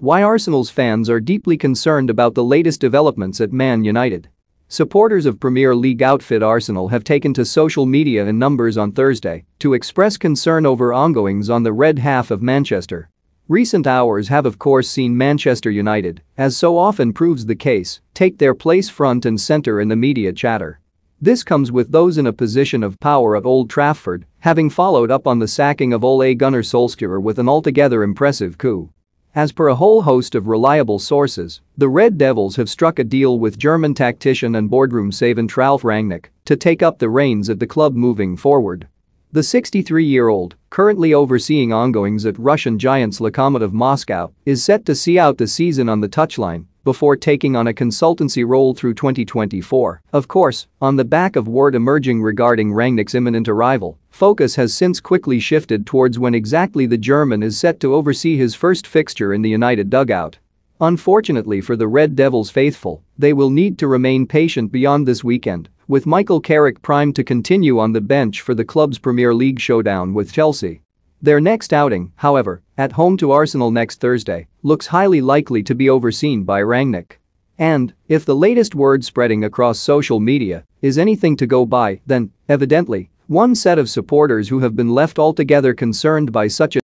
Why Arsenal's fans are deeply concerned about the latest developments at Man United. Supporters of Premier League outfit Arsenal have taken to social media in numbers on Thursday to express concern over ongoings on the red half of Manchester. Recent hours have of course seen Manchester United, as so often proves the case, take their place front and centre in the media chatter. This comes with those in a position of power at Old Trafford having followed up on the sacking of Ole Gunnar Solskjaer with an altogether impressive coup. As per a whole host of reliable sources, the Red Devils have struck a deal with German tactician and boardroom savant Ralf Rangnick to take up the reins at the club moving forward. The 63-year-old, currently overseeing ongoings at Russian giants Lokomotiv Moscow, is set to see out the season on the touchline before taking on a consultancy role through 2024. Of course, on the back of word emerging regarding Rangnick's imminent arrival, focus has since quickly shifted towards when exactly the German is set to oversee his first fixture in the United dugout. Unfortunately for the Red Devils faithful, they will need to remain patient beyond this weekend, with Michael Carrick primed to continue on the bench for the club's Premier League showdown with Chelsea. Their next outing, however, at home to Arsenal next Thursday, looks highly likely to be overseen by Rangnick. And, if the latest word spreading across social media is anything to go by, then, evidently, one set of supporters who have been left altogether concerned by such a